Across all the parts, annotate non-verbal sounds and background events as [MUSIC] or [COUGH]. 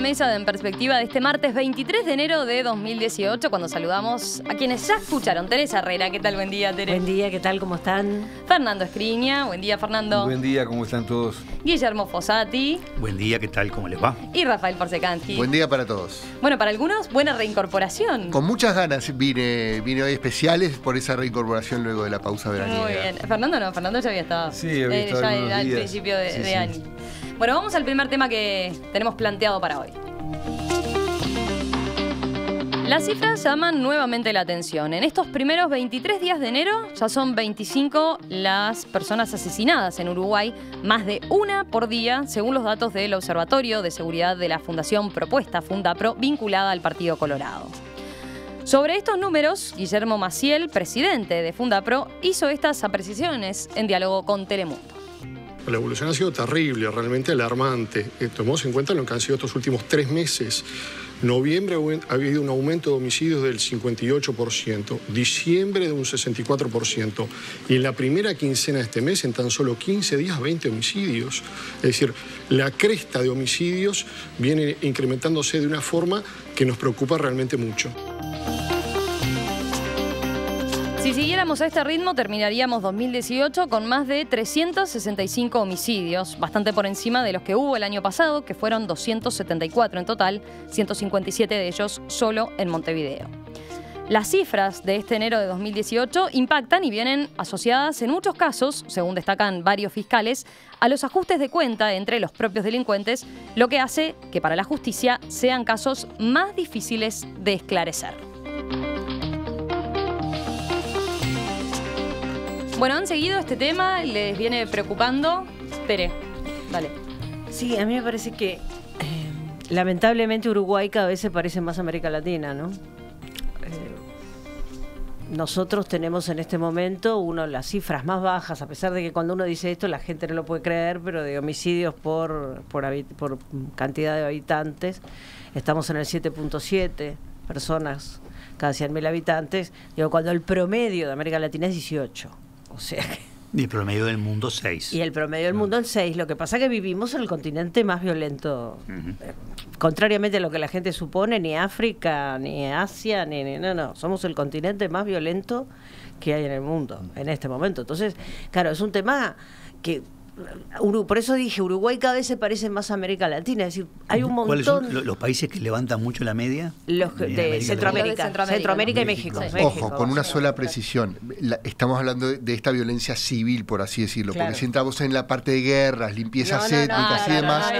mesa de En Perspectiva de este martes 23 de enero de 2018, cuando saludamos a quienes ya escucharon. Teresa Herrera, ¿qué tal? Buen día, Teresa. Buen día, ¿qué tal? ¿Cómo están? Fernando Escriña, buen día, Fernando. Buen día, ¿cómo están todos? Guillermo Fossati. Buen día, ¿qué tal? ¿Cómo les va? Y Rafael Porsecanti. Buen día para todos. Bueno, para algunos, buena reincorporación. Con muchas ganas vine, vine hoy especiales por esa reincorporación luego de la pausa veraniega. Muy bien. Fernando no, Fernando ya había estado. Sí, eh, ya, al principio de, año. Bueno, vamos al primer tema que tenemos planteado para hoy. Las cifras llaman nuevamente la atención. En estos primeros 23 días de enero ya son 25 las personas asesinadas en Uruguay, más de una por día, según los datos del Observatorio de Seguridad de la Fundación Propuesta Fundapro vinculada al Partido Colorado. Sobre estos números, Guillermo Maciel, presidente de Fundapro, hizo estas apreciaciones en diálogo con Telemundo. La evolución ha sido terrible, realmente alarmante. Eh, tomemos en cuenta lo que han sido estos últimos tres meses. Noviembre ha habido un aumento de homicidios del 58%, diciembre de un 64%, y en la primera quincena de este mes, en tan solo 15 días, 20 homicidios. Es decir, la cresta de homicidios viene incrementándose de una forma que nos preocupa realmente mucho. Si siguiéramos a este ritmo, terminaríamos 2018 con más de 365 homicidios, bastante por encima de los que hubo el año pasado, que fueron 274 en total, 157 de ellos solo en Montevideo. Las cifras de este enero de 2018 impactan y vienen asociadas en muchos casos, según destacan varios fiscales, a los ajustes de cuenta entre los propios delincuentes, lo que hace que para la justicia sean casos más difíciles de esclarecer. Bueno, han seguido este tema, y les viene preocupando. espere vale. Sí, a mí me parece que eh, lamentablemente Uruguay cada vez se parece más a América Latina, ¿no? Eh, nosotros tenemos en este momento uno, las cifras más bajas, a pesar de que cuando uno dice esto la gente no lo puede creer, pero de homicidios por, por, cantidad de habitantes, estamos en el 7.7 personas cada 100.000 habitantes, digo, cuando el promedio de América Latina es 18. O el promedio del mundo 6. Y el promedio del mundo 6. Ah. Lo que pasa es que vivimos en el continente más violento. Eh, contrariamente a lo que la gente supone, ni África, ni Asia, ni, No, no. Somos el continente más violento que hay en el mundo en este momento. Entonces, claro, es un tema que por eso dije, Uruguay cada vez se parece más a América Latina. Es decir, hay un montón. ¿Cuáles los países que levantan mucho la media? Los de, Centroamérica, Centroamérica, y México. Ojo, con una sola precisión. estamos hablando de, esta violencia civil, por así decirlo, porque si entramos en la parte de guerras, limpiezas étnicas y demás,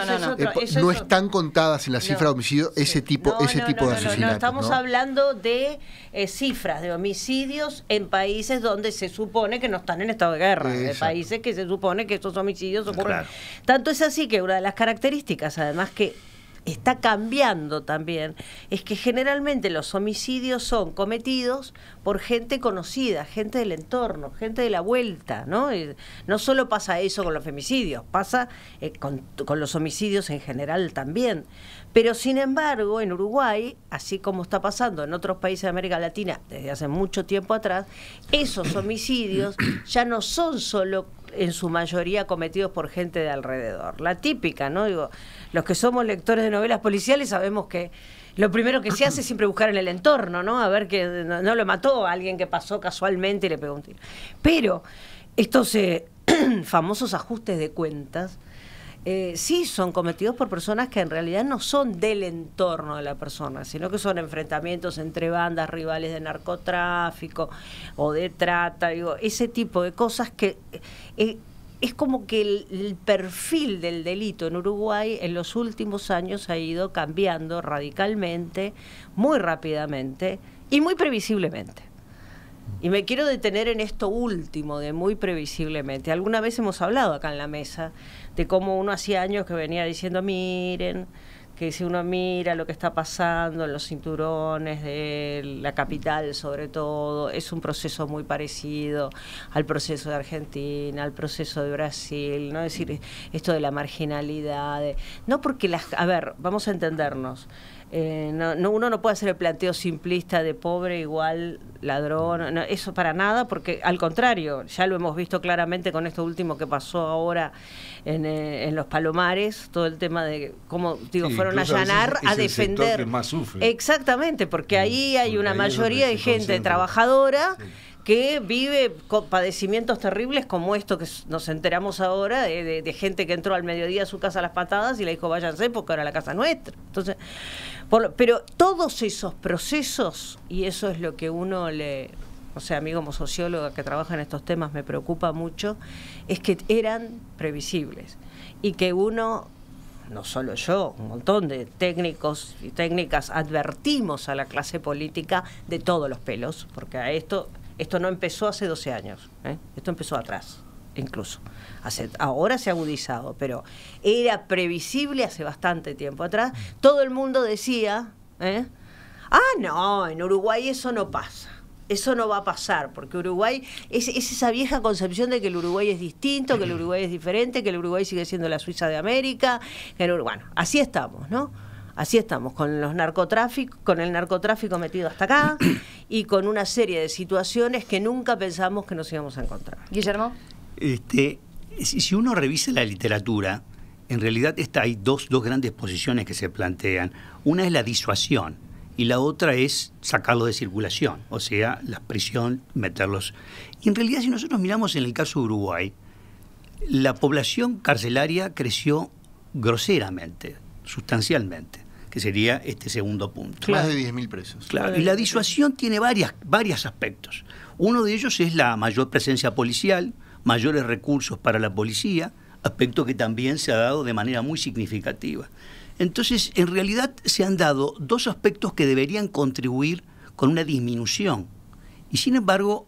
no, eh, están contadas en la cifra de homicidios ese tipo, ese tipo de asesinatos. No, estamos hablando de eh, cifras de homicidios en países donde se supone que no están en estado de guerra, de países que se supone que estos son homicidios Tanto es así que una de las características, además que está cambiando también, es que generalmente los homicidios son cometidos por gente conocida, gente del entorno, gente de la vuelta, ¿no? no solo pasa eso con los femicidios, pasa eh, con, los homicidios en general también. Pero sin embargo, en Uruguay, así como está pasando en otros países de América Latina desde hace mucho tiempo atrás, esos homicidios ya no son solo en su mayoría cometidos por gente de alrededor. La típica, ¿no? Digo, los que somos lectores de novelas policiales sabemos que lo primero que se hace es siempre buscar en el entorno, ¿no? A ver que no, lo mató a alguien que pasó casualmente y le un tiro Pero estos eh, [CLEARS THROAT] famosos ajustes de cuentas eh, sí son cometidos por personas que en realidad no son del entorno de la persona, sino que son enfrentamientos entre bandas rivales de narcotráfico o de trata, digo, ese tipo de cosas que... Eh, eh, es como que el, perfil del delito en Uruguay en los últimos años ha ido cambiando radicalmente, muy rápidamente y muy previsiblemente. Y me quiero detener en esto último de muy previsiblemente. Alguna vez hemos hablado acá en la mesa de cómo uno hacía años que venía diciendo, miren, que si uno mira lo que está pasando en los cinturones de la capital sobre todo, es un proceso muy parecido al proceso de Argentina, al proceso de Brasil, ¿no? Es decir, esto de la marginalidad, no porque las, a ver, vamos a entendernos. Eh, no, uno no puede hacer el planteo simplista de pobre igual ladrón, no, eso para nada, porque al contrario, ya lo hemos visto claramente con esto último que pasó ahora en, eh, los Palomares, todo el tema de cómo digo, fueron a allanar a defender. más Exactamente, porque ahí hay una mayoría de gente trabajadora. que vive con padecimientos terribles como esto que nos enteramos ahora eh, de, gente que entró al mediodía a su casa a las patadas y le dijo váyanse porque ahora la casa es nuestra. Entonces, pero todos esos procesos, y eso es lo que uno le, o sea, a mí como socióloga que trabaja en estos temas me preocupa mucho, es que eran previsibles y que uno, no solo yo, un montón de técnicos y técnicas advertimos a la clase política de todos los pelos, porque a esto, esto no empezó hace 12 años, ¿eh? esto empezó atrás incluso. ahora se ha agudizado, pero era previsible hace bastante tiempo atrás. Mm. Todo el mundo decía, ¿eh? ah, no, en Uruguay eso no pasa. Eso no va a pasar, porque Uruguay es, esa vieja concepción de que el Uruguay es distinto, que el Uruguay es diferente, que el Uruguay sigue siendo la Suiza de América. bueno, así estamos, ¿no? Así estamos, con los narcotráficos, con el narcotráfico metido hasta acá [COUGHS] y con una serie de situaciones que nunca pensamos que nos íbamos a encontrar. Guillermo. Este, si uno revisa la literatura, en realidad está, hay dos, grandes posiciones que se plantean. Una es la disuasión y la otra es sacarlo de circulación, o sea, la prisión, meterlos. Y en realidad si nosotros miramos en el caso de Uruguay, la población carcelaria creció groseramente, sustancialmente, que sería este segundo punto. Más de 10.000 presos. Claro, y la disuasión tiene varias, varios aspectos. Uno de ellos es la mayor presencia policial, mayores recursos para la policía, aspecto que también se ha dado de manera muy significativa. Entonces, en realidad se han dado dos aspectos que deberían contribuir con una disminución. Y sin embargo,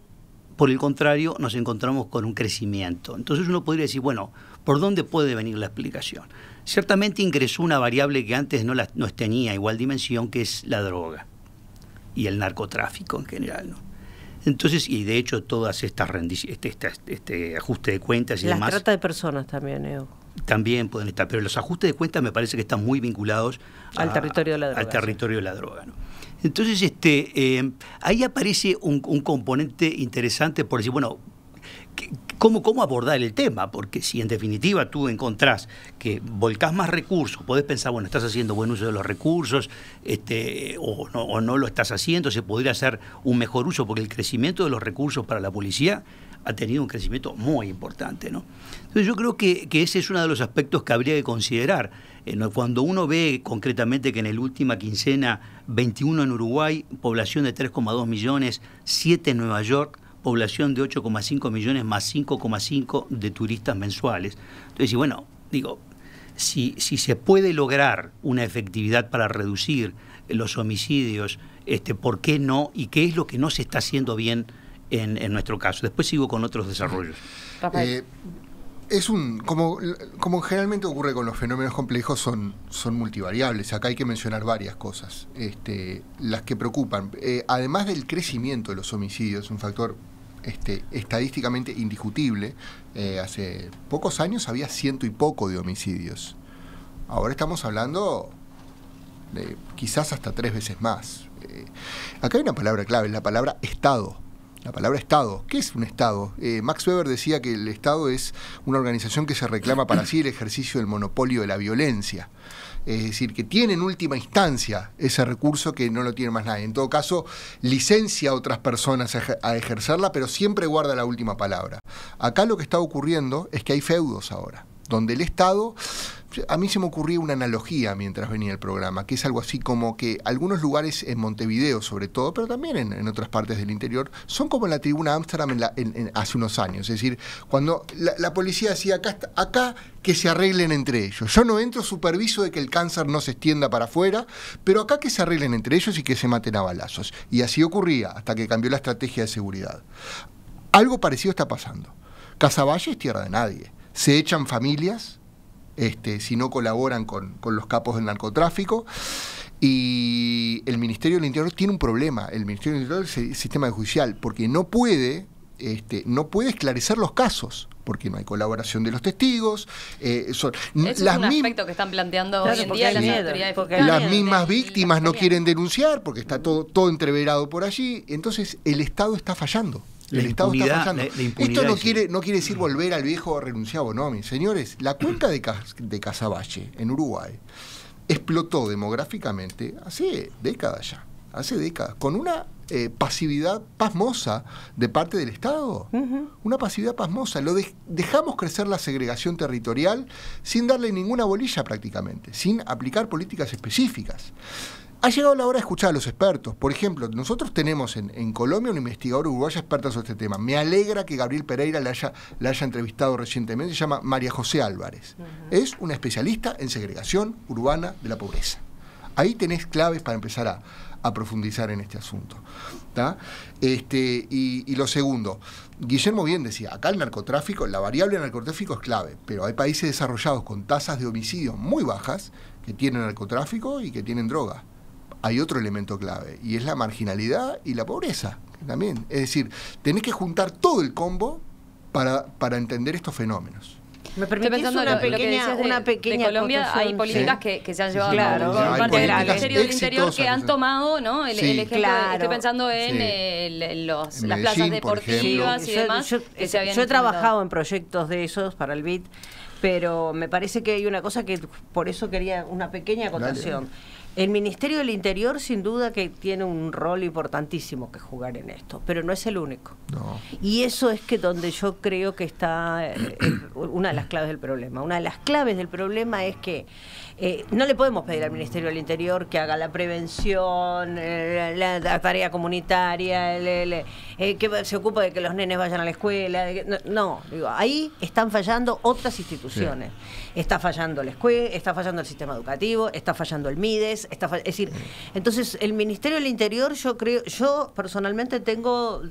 por el contrario, nos encontramos con un crecimiento. Entonces uno podría decir, bueno, ¿por dónde puede venir la explicación? Ciertamente ingresó una variable que antes no, la, no tenía igual dimensión, que es la droga y el narcotráfico en general. ¿no? Entonces, y de hecho todas estas este, este, ajuste de cuentas y Las demás... trata de personas también, Evo. También pueden estar, pero los ajustes de cuentas me parece que están muy vinculados al territorio de la droga. Al territorio de la droga, ¿no? Entonces, este, eh, ahí aparece un, componente interesante por decir, bueno, cómo, cómo abordar el tema, porque si en definitiva tú encontrás que volcás más recursos, podés pensar, bueno, estás haciendo buen uso de los recursos, este, o, no, lo estás haciendo, se podría hacer un mejor uso, porque el crecimiento de los recursos para la policía ha tenido un crecimiento muy importante. ¿no? Entonces yo creo que, que, ese es uno de los aspectos que habría que considerar. Eh, Cuando uno ve concretamente que en la última quincena, 21 en Uruguay, población de 3,2 millones, 7 en Nueva York, población de 8,5 millones más 5,5 de turistas mensuales. Entonces, bueno, digo, si, si se puede lograr una efectividad para reducir los homicidios, este, ¿por qué no? ¿Y qué es lo que no se está haciendo bien en, nuestro caso? Después sigo con otros desarrollos. Eh, es un, como, como generalmente ocurre con los fenómenos complejos, son, son multivariables. Acá hay que mencionar varias cosas, este, las que preocupan. Eh, además del crecimiento de los homicidios, un factor este, estadísticamente indiscutible. Eh, hace pocos años había ciento y poco de homicidios. Ahora estamos hablando de quizás hasta tres veces más. Eh, acá hay una palabra clave, la palabra Estado. La palabra Estado. ¿Qué es un Estado? Eh, Max Weber decía que el Estado es una organización que se reclama para sí el ejercicio del monopolio de la violencia es decir, que tiene en última instancia ese recurso que no lo tiene más nadie. En todo caso, licencia a otras personas a ejercerla, pero siempre guarda la última palabra. Acá lo que está ocurriendo es que hay feudos ahora, donde el Estado a mí se me ocurría una analogía mientras venía el programa, que es algo así como que algunos lugares en Montevideo, sobre todo, pero también en, otras partes del interior, son como en la tribuna Ámsterdam hace unos años. Es decir, cuando la, policía decía acá, acá que se arreglen entre ellos. Yo no entro, superviso de que el cáncer no se extienda para afuera, pero acá que se arreglen entre ellos y que se maten a balazos. Y así ocurría hasta que cambió la estrategia de seguridad. Algo parecido está pasando. Casaballe es tierra de nadie. Se echan familias, este, si no colaboran con, los capos del narcotráfico. Y el Ministerio del Interior tiene un problema, el Ministerio del Interior el sistema judicial, porque no puede, este, no puede esclarecer los casos porque no hay colaboración de los testigos. Eh, son, es aspecto que están planteando hoy en día las Las mismas víctimas no quieren denunciar porque está todo, todo entreverado por allí. Entonces el Estado está fallando el Estado está Esto no quiere, no quiere decir volver al viejo renunciado mis Señores, la cuenta de, Casaballe en Uruguay explotó demográficamente hace décadas ya, hace décadas, con una eh, pasividad pasmosa de parte del Estado. Una pasividad pasmosa. Lo dejamos crecer la segregación territorial sin darle ninguna bolilla prácticamente, sin aplicar políticas específicas. Ha llegado la hora de escuchar a los expertos. Por ejemplo, nosotros tenemos en, Colombia un investigador uruguaya experta sobre este tema. Me alegra que Gabriel Pereira la haya, entrevistado recientemente. Se llama María José Álvarez. Es una especialista en segregación urbana de la pobreza. Ahí tenés claves para empezar a, profundizar en este asunto. Este, y, lo segundo, Guillermo bien decía, acá el narcotráfico, la variable narcotráfico es clave, pero hay países desarrollados con tasas de homicidio muy bajas que tienen narcotráfico y que tienen droga hay otro elemento clave, y es la marginalidad y la pobreza también. Es decir, tenés que juntar todo el combo para, para entender estos fenómenos. Me permitís una, pequeña, una pequeña Colombia hay políticas que, se han llevado claro, por no, parte del Ministerio del Interior que han tomado ¿no? el, ejemplo, claro, estoy pensando en, las plazas deportivas y demás yo, he trabajado en proyectos de esos para el BIT pero me parece que hay una cosa que por eso quería una pequeña acotación el Ministerio del Interior sin duda que tiene un rol importantísimo que jugar en esto, pero no es el único. Y eso es que donde yo creo que está eh, una de las claves del problema. Una de las claves del problema es que eh, no le podemos pedir al Ministerio del Interior que haga la prevención, eh, la, tarea comunitaria, que se ocupe de que los nenes vayan a la escuela. no, digo, ahí están fallando otras instituciones. Está fallando la escuela, está fallando el sistema educativo, está fallando el MIDES, es, decir, entonces el Ministerio del Interior yo creo, yo personalmente tengo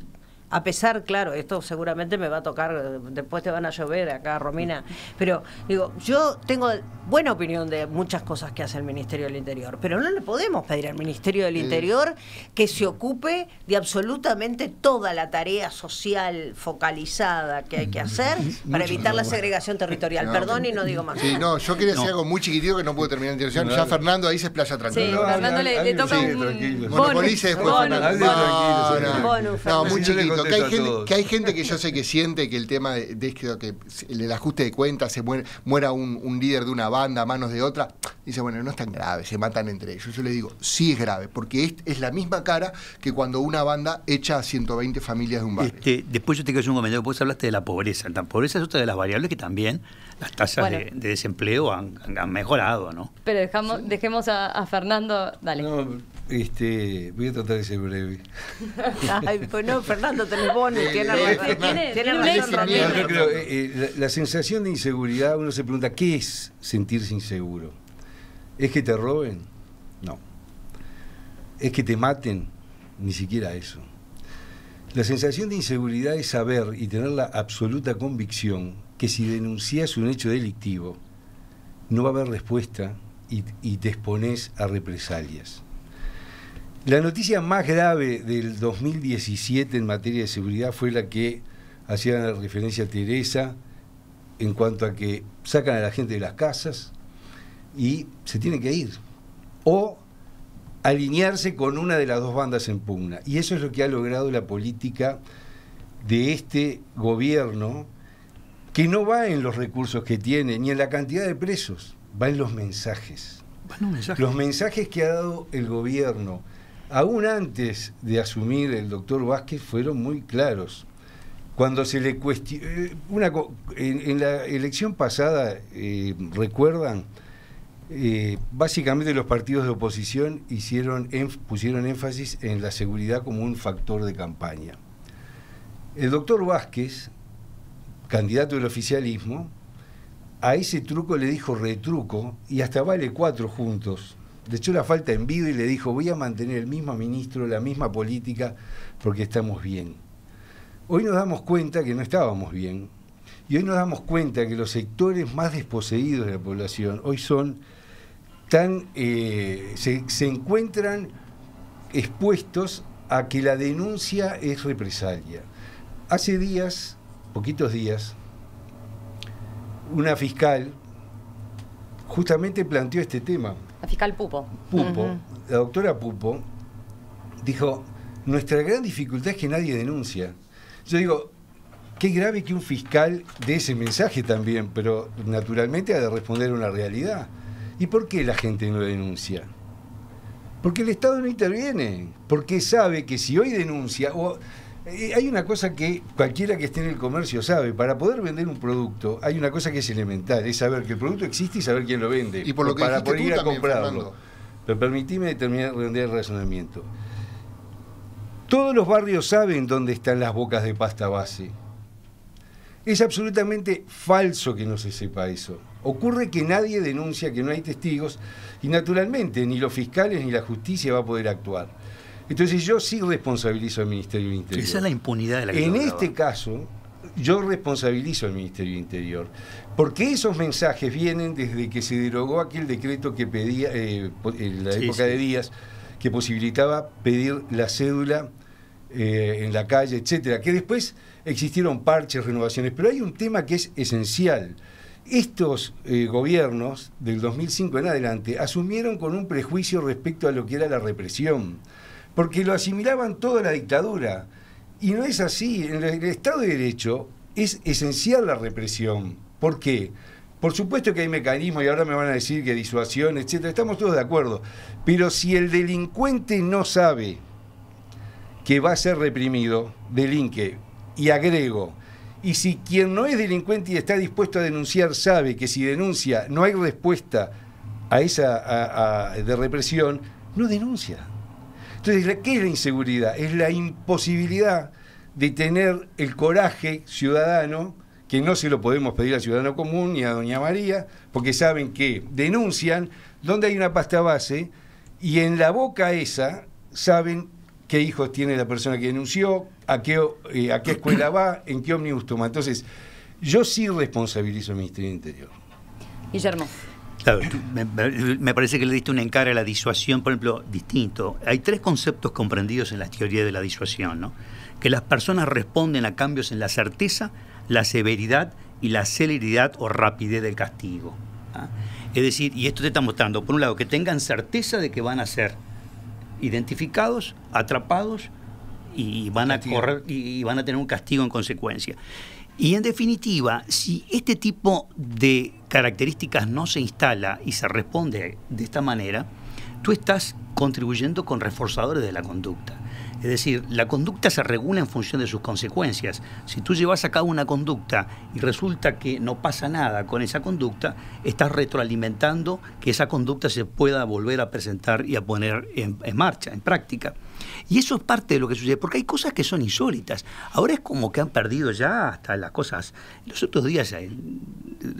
a pesar, claro, esto seguramente me va a tocar, después te van a llover acá, Romina, pero digo, yo tengo buena opinión de muchas cosas que hace el Ministerio del Interior, pero no le podemos pedir al Ministerio del Interior que se ocupe de absolutamente toda la tarea social focalizada que hay que hacer para evitar la segregación territorial. Perdón y no digo más. Sí, no, yo quería decir algo muy chiquitito que no pude terminar en dirección. Ya Fernando ahí se playa tranquilo. Sí, Fernando le, toca un... dice después. Fernando. no, muy chiquito que hay, gente, que yo sé que siente que el tema de, que el ajuste de cuentas, se muera un, líder de una banda a manos de otra, dice, bueno, no es tan grave, se matan entre ellos. Yo le digo, sí es grave, porque es, la misma cara que cuando una banda echa a 120 familias de un barrio. Este, después yo te quiero hacer un comentario, vos hablaste de la pobreza. La pobreza es otra de las variables que también las tasas de, desempleo han, mejorado, ¿no? Pero dejamos, dejemos a, Fernando, dale. No, este, voy a tratar de ser breve. [LAUGHS] Ay, pues no, Fernando, tenés bono, tiene La sensación de inseguridad, uno se pregunta, ¿qué es sentirse inseguro? ¿Es que te roben? No. ¿Es que te maten? Ni siquiera eso. La sensación de inseguridad es saber y tener la absoluta convicción que si denuncias un hecho delictivo, no va a haber respuesta y, te expones a represalias. La noticia más grave del 2017 en materia de seguridad fue la que hacía referencia a Teresa en cuanto a que sacan a la gente de las casas y se tiene que ir. O alinearse con una de las dos bandas en pugna. Y eso es lo que ha logrado la política de este gobierno que no va en los recursos que tiene, ni en la cantidad de presos, va en los mensajes. Los mensajes que ha dado el gobierno, aún antes de asumir el doctor Vázquez, fueron muy claros. Cuando se le cuestionó, eh, en, la elección pasada, eh, recuerdan, eh, básicamente los partidos de oposición pusieron énfasis en la seguridad como un factor de campaña. El doctor Vázquez candidato del oficialismo, a ese truco le dijo retruco y hasta vale cuatro juntos. Le echó la falta en vivo y le dijo, voy a mantener el mismo ministro, la misma política, porque estamos bien. Hoy nos damos cuenta que no estábamos bien. Y hoy nos damos cuenta que los sectores más desposeídos de la población hoy son tan. Eh, se encuentran expuestos a que la denuncia es represalia. Hace días poquitos días, una fiscal justamente planteó este tema. La fiscal Pupo. Pupo, la doctora Pupo, dijo, nuestra gran dificultad es que nadie denuncia. Yo digo, qué grave que un fiscal dé ese mensaje también, pero naturalmente ha de responder a una realidad. ¿Y por qué la gente no denuncia? Porque el Estado no interviene, porque sabe que si hoy denuncia, hay una cosa que cualquiera que esté en el comercio sabe, para poder vender un producto hay una cosa que es elemental, es saber que el producto existe y saber quién lo vende. Y por lo para poder ir a comprarlo. Pero permitime terminar de el razonamiento. Todos los barrios saben dónde están las bocas de pasta base. Es absolutamente falso que no se sepa eso. Ocurre que nadie denuncia, que no hay testigos y naturalmente ni los fiscales ni la justicia va a poder actuar. Entonces yo sí responsabilizo al Ministerio del Interior. Esa es la impunidad de la que En este caso, yo responsabilizo al Ministerio del Interior, porque esos mensajes vienen desde que se derogó aquel decreto que pedía, eh, en la época de Díaz, que posibilitaba pedir la cédula eh, en la calle, etcétera, que después existieron parches, renovaciones, pero hay un tema que es esencial. Estos eh, gobiernos del 2005 en adelante asumieron con un prejuicio respecto a lo que era la represión porque lo asimilaban toda la dictadura. Y no es así. En el Estado de Derecho es esencial la represión. ¿Por qué? Por supuesto que hay mecanismos y ahora me van a decir que disuasión, etcétera, estamos todos de acuerdo. Pero si el delincuente no sabe que va a ser reprimido, delinque, y agrego, y si quien no es delincuente y está dispuesto a denunciar sabe que si denuncia no hay respuesta a esa de represión, no denuncia. Entonces, ¿qué es la inseguridad? Es la imposibilidad de tener el coraje ciudadano, que no se lo podemos pedir al ciudadano común ni a doña María, porque saben que denuncian donde hay una pasta base y en la boca esa saben qué hijos tiene la persona que denunció, a qué, eh, escuela va, en qué ómnibus toma. Entonces, yo sí responsabilizo al Ministerio del Interior. Guillermo me, parece que le diste un encargo a la disuasión, por ejemplo, distinto. Hay tres conceptos comprendidos en la teoría de la disuasión, ¿no? Que las personas responden a cambios en la certeza, la severidad y la celeridad o rapidez del castigo. ¿ah? Es decir, y esto te está mostrando, por un lado, que tengan certeza de que van a ser identificados, atrapados y van a correr y van a tener un castigo en consecuencia. Y en definitiva, si este tipo de características no se instala y se responde de esta manera, tú estás contribuyendo con reforzadores de la conducta. Es decir, la conducta se regula en función de sus consecuencias. Si tú llevas a cabo una conducta y resulta que no pasa nada con esa conducta, estás retroalimentando que esa conducta se pueda volver a presentar y a poner en, en marcha, en práctica. Y eso es parte de lo que sucede, porque hay cosas que son insólitas. Ahora es como que han perdido ya hasta las cosas. Los otros días, eh,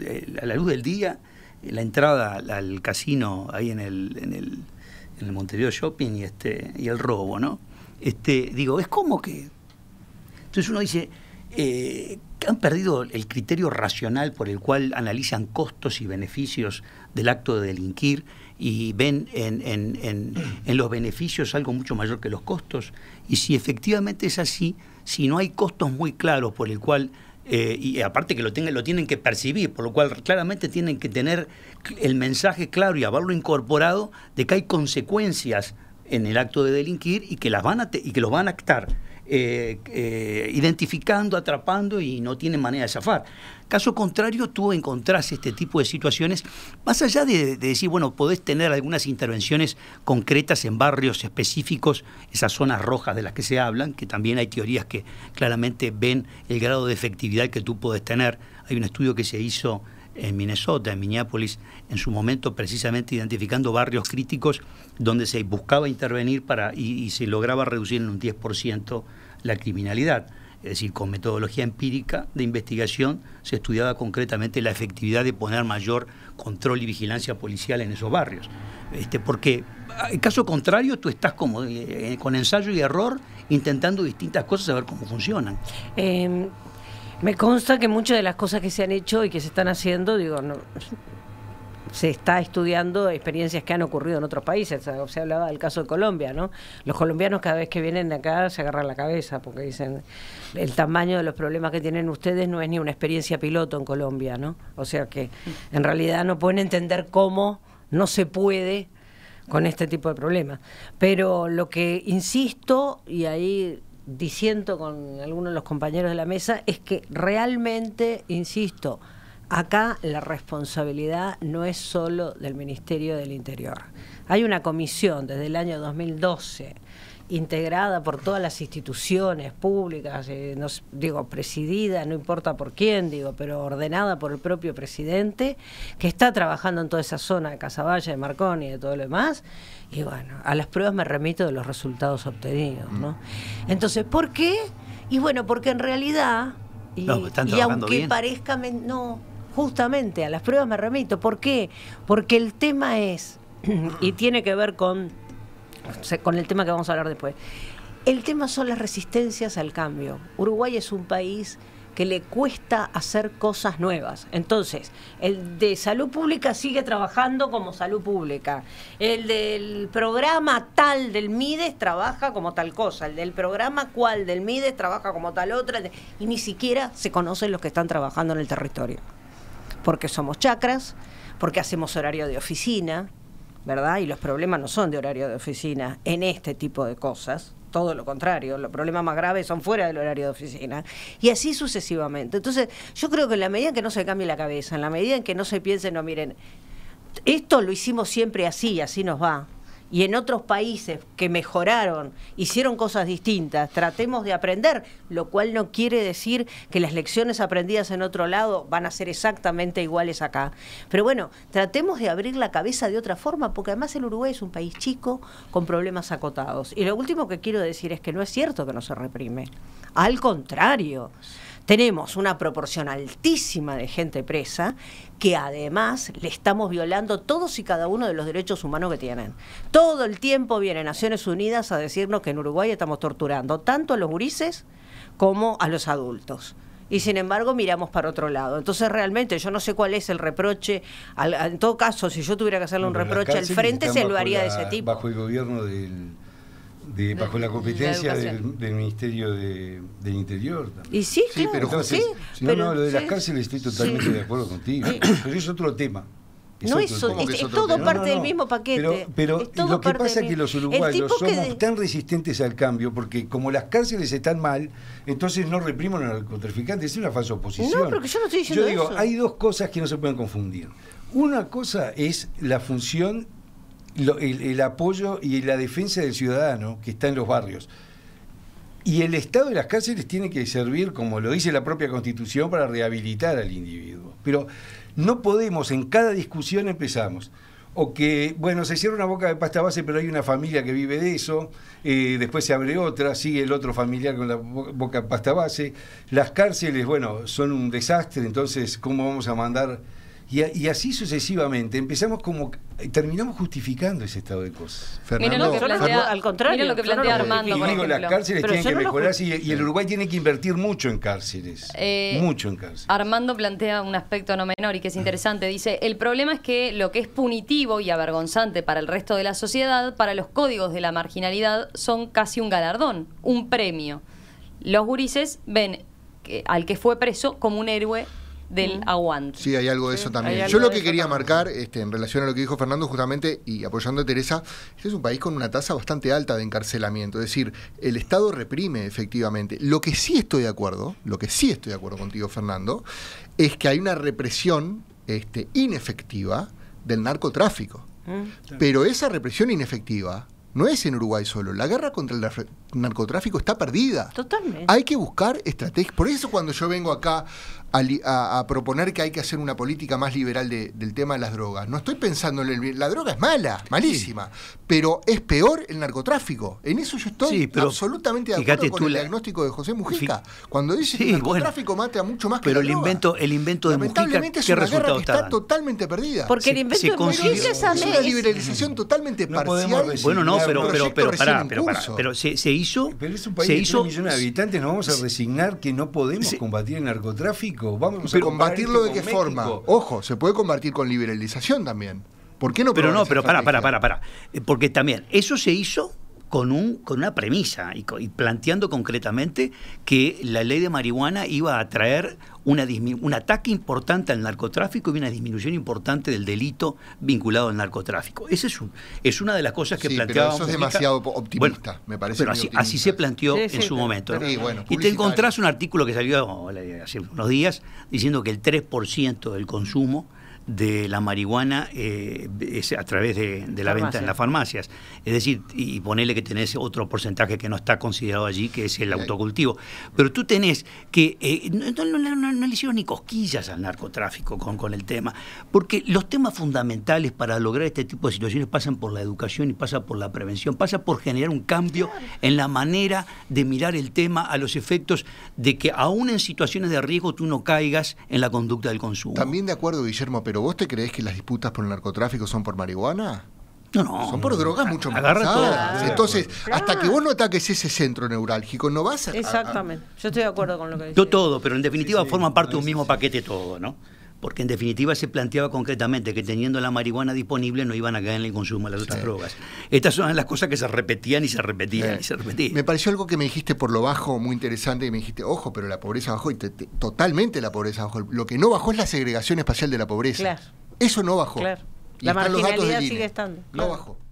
eh, a la luz del día, eh, la entrada al, casino ahí en el, en Shopping este, y, el robo, ¿no? Este, digo, es como que... Entonces uno dice, eh, han perdido el criterio racional por el cual analizan costos y beneficios del acto de delinquir y ven en, en, en, los beneficios algo mucho mayor que los costos. Y si efectivamente es así, si no hay costos muy claros por el cual, eh, y aparte que lo, tengan, lo tienen que percibir, por lo cual claramente tienen que tener el mensaje claro y valor incorporado de que hay consecuencias en el acto de delinquir y que, las van a y que los van a actar. Eh, eh, identificando, atrapando y no tienen manera de zafar. Caso contrario, tú encontrás este tipo de situaciones, más allá de, decir, bueno, podés tener algunas intervenciones concretas en barrios específicos, esas zonas rojas de las que se hablan, que también hay teorías que claramente ven el grado de efectividad que tú puedes tener. Hay un estudio que se hizo en Minnesota, en Minneapolis, en su momento precisamente identificando barrios críticos donde se buscaba intervenir para, y, se lograba reducir en un 10% la criminalidad. Es decir, con metodología empírica de investigación se estudiaba concretamente la efectividad de poner mayor control y vigilancia policial en esos barrios. Este, porque en caso contrario, tú estás como eh, con ensayo y error intentando distintas cosas a ver cómo funcionan. Eh, me consta que muchas de las cosas que se han hecho y que se están haciendo, digo, no, se está estudiando experiencias que han ocurrido en otros países. Se hablaba del caso de Colombia, ¿no? Los colombianos cada vez que vienen de acá se agarran la cabeza porque dicen el tamaño de los problemas que tienen ustedes no es ni una experiencia piloto en Colombia, ¿no? O sea que en realidad no pueden entender cómo no se puede con este tipo de problemas. Pero lo que insisto, y ahí diciendo con algunos de los compañeros de la mesa es que realmente, insisto, acá la responsabilidad no es solo del Ministerio del Interior. Hay una comisión desde el año 2012 integrada por todas las instituciones públicas, eh, digo, presidida, no importa por quién, digo, pero ordenada por el propio presidente, que está trabajando en toda esa zona de Casaballa, de Marconi y de todo lo demás. Y bueno, a las pruebas me remito de los resultados obtenidos, ¿no? Mm. Entonces, ¿por qué? Y bueno, porque en realidad, y, aunque parezca, no, justamente a las pruebas me remito. ¿Por qué? Porque el tema es, [CLEARS THROAT] y tiene que ver con con el tema que vamos a hablar después. El tema son las resistencias al cambio. Uruguay es un país que le cuesta hacer cosas nuevas. Entonces, el de salud pública sigue trabajando como salud pública. El del programa tal del MIDES trabaja como tal cosa. El del programa cual del MIDES trabaja como tal otra. Y ni siquiera se conocen los que están trabajando en el territorio. Porque somos chacras, porque hacemos horario de oficina, ¿verdad? Y los problemas no son de horario de oficina en este tipo de cosas, todo lo contrario, los problemas más graves son fuera del horario de oficina, y así sucesivamente. Entonces, yo creo que en la medida en que no se cambie la cabeza, en la medida en que no se piense, no, miren, esto lo hicimos siempre así, y así nos va y en otros países que mejoraron, hicieron cosas distintas, tratemos de aprender, lo cual no quiere decir que las lecciones aprendidas en otro lado van a ser exactamente iguales acá. Pero bueno, tratemos de abrir la cabeza de otra forma, porque además el Uruguay es un país chico con problemas acotados. Y lo último que quiero decir es que no es cierto que no se reprime, al contrario tenemos una proporción altísima de gente presa que además le estamos violando todos y cada uno de los derechos humanos que tienen. Todo el tiempo viene Naciones Unidas a decirnos que en Uruguay estamos torturando tanto a los gurises como a los adultos y sin embargo miramos para otro lado. Entonces realmente yo no sé cuál es el reproche, en todo caso si yo tuviera que hacerle un reproche al frente se lo haría de ese tipo. Bajo el gobierno del de, bajo la competencia del, del, Ministerio de, del Interior. También. Y sí, claro, pero no, no, lo de las cárceles estoy totalmente de acuerdo contigo, pero es otro tema. Es no eso, es, todo parte del mismo paquete. Pero, lo que pasa es que los uruguayos somos tan resistentes al cambio porque como las cárceles están mal, entonces no reprimen a los narcotraficantes. Es una falsa oposición. No, porque yo no estoy diciendo Yo digo, hay dos cosas que no se pueden confundir. Una cosa es la función el, apoyo y la defensa del ciudadano que está en los barrios. Y el estado de las cárceles tiene que servir, como lo dice la propia Constitución, para rehabilitar al individuo. Pero no podemos, en cada discusión empezamos. O que, bueno, se cierra una boca de pasta base, pero hay una familia que vive de eso, eh, después se abre otra, sigue el otro familiar con la boca de pasta base. Las cárceles, bueno, son un desastre, entonces, ¿cómo vamos a mandar y, así sucesivamente. Empezamos como. Eh, terminamos justificando ese estado de cosas. Fernando, lo plantea, al contrario, mira lo que plantea Armando. Y digo, las cárceles tienen que mejorarse y, el Uruguay tiene que invertir mucho en cárceles. Eh, mucho en cárceles. Armando plantea un aspecto no menor y que es interesante. Dice: el problema es que lo que es punitivo y avergonzante para el resto de la sociedad, para los códigos de la marginalidad, son casi un galardón, un premio. Los gurises ven al que fue preso como un héroe del aguante. Sí, hay algo de eso también. Yo lo que quería marcar, este, en relación a lo que dijo Fernando, justamente, y apoyando a Teresa, este es un país con una tasa bastante alta de encarcelamiento. Es decir, el Estado reprime efectivamente. Lo que sí estoy de acuerdo, lo que sí estoy de acuerdo contigo, Fernando, es que hay una represión este, inefectiva del narcotráfico. Mm. Pero esa represión inefectiva no es en Uruguay solo. La guerra contra el narcotráfico está perdida. Totalmente. Hay que buscar estrategias. Por eso cuando yo vengo acá a, proponer que hay que hacer una política más liberal del tema de las drogas, no estoy pensando en el... La droga es mala, malísima, pero es peor el narcotráfico. En eso yo estoy absolutamente de acuerdo con el diagnóstico de José Mujica. Cuando dice que el narcotráfico mata mucho más que pero el invento el invento de Lamentablemente Mujica, es una que está totalmente perdida. Porque el invento de Mujica es una liberalización totalmente parcial. bueno, no, pero, pero, pero, se pero es un país se de hizo, 3 millones de habitantes, ¿nos vamos a resignar que no podemos combatir el narcotráfico? Vamos a combatirlo de qué forma. Ojo, se puede combatir con liberalización también. ¿Por qué no? Pero no, pero para, para, para, para. Porque también, eso se hizo con, un, con una premisa y, planteando concretamente que la ley de marihuana iba a traer una un ataque importante al narcotráfico y una disminución importante del delito vinculado al narcotráfico. Esa es, un, es una de las cosas que sí, Pero demasiado optimista, me parece. Pero así, se planteó en su momento. y te encontrás un artículo que salió hace unos días diciendo que el 3% del consumo de la marihuana eh, a través de, la venta en las farmacias. Es decir, y ponele que tenés otro porcentaje que no está considerado allí, que es el autocultivo. Pero tú tenés que... Eh, no, le hicieron ni cosquillas al narcotráfico con, con el tema, porque los temas fundamentales para lograr este tipo de situaciones pasan por la educación y pasa por la prevención, pasa por generar un cambio en la manera de mirar el tema a los efectos de que aún en situaciones de riesgo tú no caigas en la conducta del consumo. También de acuerdo, Guillermo, ¿Pero vos te crees que las disputas por el narcotráfico son por marihuana? No, no. Son por drogas mucho más pesadas. Entonces, hasta que vos no ataques ese centro neurálgico, no vas a. Exactamente. Yo estoy de acuerdo con lo que dices. No todo, pero en definitiva forma forman parte de un mismo paquete todo, ¿no? porque en definitiva se planteaba concretamente que teniendo la marihuana disponible no iban a caer en el consumo de las otras drogas. Estas son las cosas que se repetían y se repetían eh, y se repetían. Me pareció algo que me dijiste por lo bajo muy interesante y me dijiste, ojo, pero la pobreza bajó totalmente la pobreza bajó. Lo que no bajó es la segregación espacial de la pobreza. Eso no bajó. Claro. La marginalidad sigue estando. No bajó.